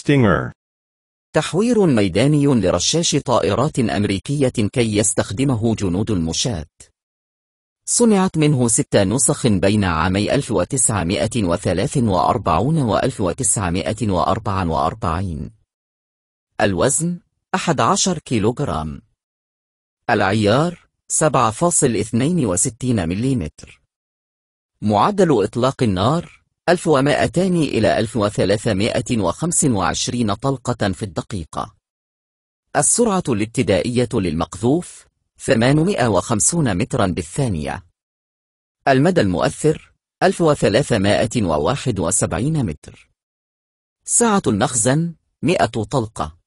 Stinger تحوير ميداني لرشاش طائرات أمريكية كي يستخدمه جنود المشاة. صنعت منه ست نسخ بين عامي 1943 و 1944. الوزن 11 كيلوغرام. العيار 7.62 ملم. معدل إطلاق النار 1200 إلى 1325 طلقة في الدقيقة. السرعة الابتدائية للمقذوف 850 مترا بالثانية. المدى المؤثر 1371 متر. سعة المخزن 100 طلقة.